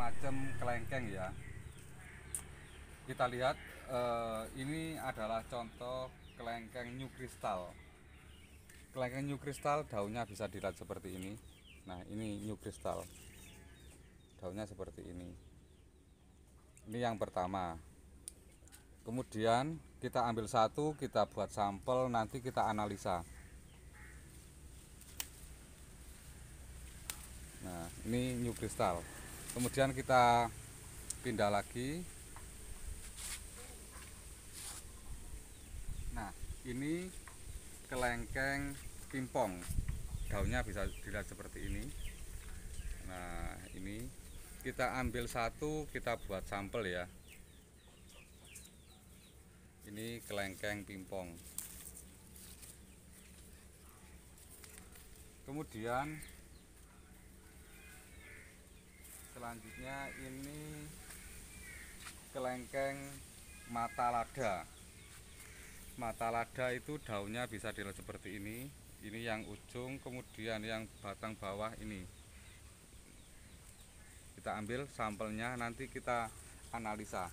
macam kelengkeng ya kita lihat eh, ini adalah contoh kelengkeng new crystal kelengkeng new crystal daunnya bisa dilihat seperti ini nah ini new crystal daunnya seperti ini ini yang pertama kemudian kita ambil satu kita buat sampel nanti kita analisa nah ini new crystal kemudian kita pindah lagi nah ini kelengkeng pimpong. daunnya bisa dilihat seperti ini nah ini kita ambil satu kita buat sampel ya ini kelengkeng pimpong kemudian selanjutnya ini kelengkeng mata lada mata lada itu daunnya bisa dilihat seperti ini ini yang ujung kemudian yang batang bawah ini kita ambil sampelnya nanti kita analisa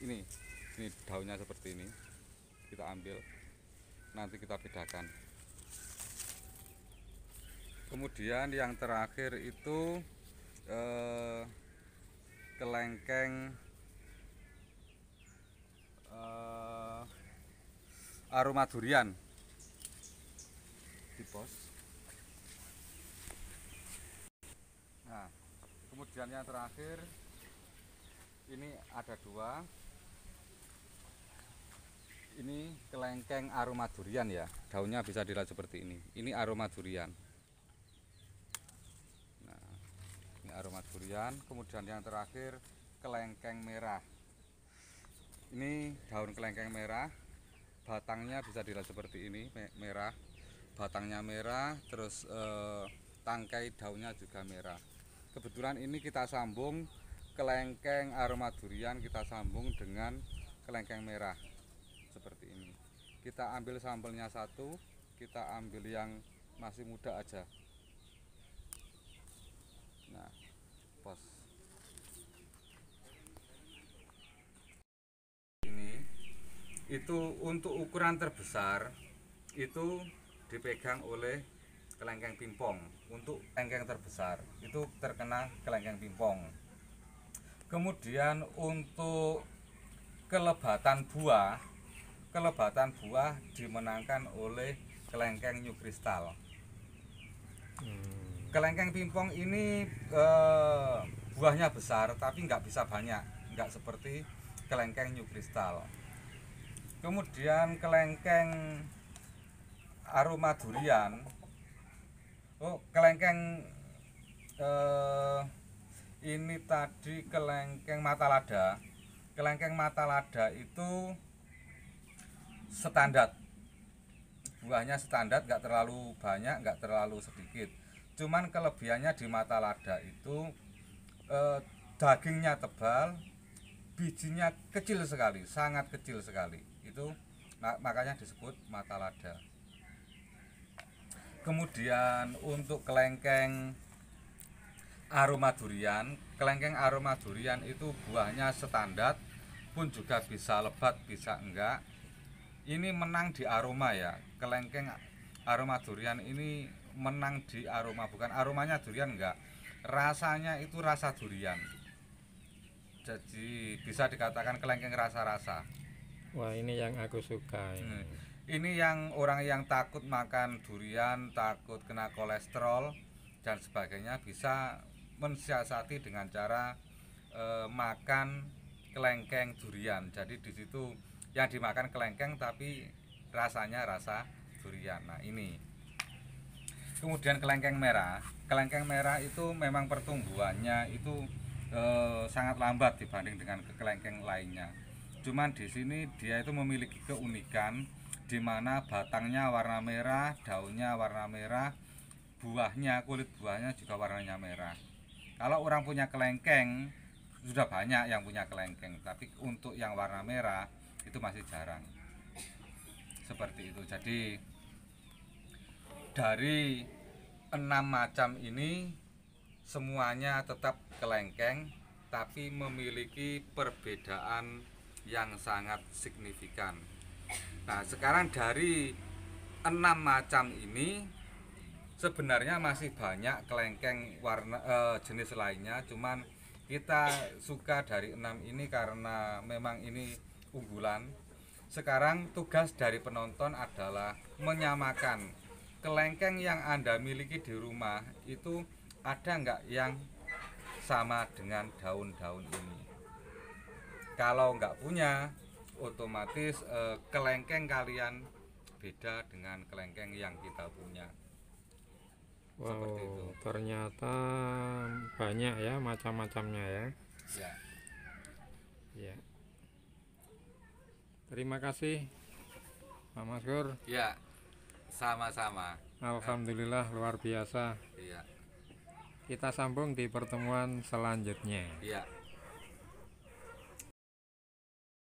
ini ini daunnya seperti ini kita ambil nanti kita bedakan kemudian yang terakhir itu eh, kelengkeng eh, aroma durian di pos nah kemudian yang terakhir ini ada dua ini kelengkeng aroma durian ya daunnya bisa dilihat seperti ini ini aroma durian aroma durian kemudian yang terakhir kelengkeng merah ini daun kelengkeng merah batangnya bisa dilihat seperti ini merah batangnya merah terus eh, tangkai daunnya juga merah kebetulan ini kita sambung kelengkeng aroma durian kita sambung dengan kelengkeng merah seperti ini kita ambil sampelnya satu kita ambil yang masih muda aja itu untuk ukuran terbesar itu dipegang oleh kelengkeng pimpong untuk kelengkeng terbesar itu terkena kelengkeng pimpong kemudian untuk kelebatan buah kelebatan buah dimenangkan oleh kelengkeng new crystal hmm. kelengkeng pimpong ini eh, buahnya besar tapi nggak bisa banyak nggak seperti kelengkeng new crystal kemudian kelengkeng aroma durian oh kelengkeng eh, ini tadi kelengkeng mata lada kelengkeng mata lada itu standar buahnya standar nggak terlalu banyak nggak terlalu sedikit cuman kelebihannya di mata lada itu eh, dagingnya tebal bijinya kecil sekali sangat kecil sekali itu makanya disebut mata lada kemudian untuk kelengkeng aroma durian kelengkeng aroma durian itu buahnya standar pun juga bisa lebat bisa enggak ini menang di aroma ya kelengkeng aroma durian ini menang di aroma bukan aromanya durian enggak rasanya itu rasa durian jadi bisa dikatakan kelengkeng rasa-rasa Wah, ini yang aku suka. Ini. Hmm. ini yang orang yang takut makan durian, takut kena kolesterol dan sebagainya bisa mensiasati dengan cara e, makan kelengkeng durian. Jadi di situ yang dimakan kelengkeng tapi rasanya rasa durian. Nah, ini. Kemudian kelengkeng merah. Kelengkeng merah itu memang pertumbuhannya itu e, sangat lambat dibanding dengan kelengkeng lainnya Cuman di sini dia itu memiliki keunikan di mana batangnya warna merah, daunnya warna merah, buahnya kulit buahnya juga warnanya merah. Kalau orang punya kelengkeng sudah banyak yang punya kelengkeng, tapi untuk yang warna merah itu masih jarang. Seperti itu. Jadi dari enam macam ini semuanya tetap kelengkeng tapi memiliki perbedaan yang sangat signifikan. Nah, sekarang dari enam macam ini sebenarnya masih banyak kelengkeng warna eh, jenis lainnya, cuman kita suka dari enam ini karena memang ini unggulan. Sekarang tugas dari penonton adalah menyamakan kelengkeng yang Anda miliki di rumah itu ada nggak yang sama dengan daun-daun ini kalau nggak punya otomatis eh, kelengkeng kalian beda dengan kelengkeng yang kita punya wow, ternyata banyak ya macam-macamnya ya ya ya terima kasih Pak Maskur ya sama-sama Alhamdulillah luar biasa iya kita sambung di pertemuan selanjutnya iya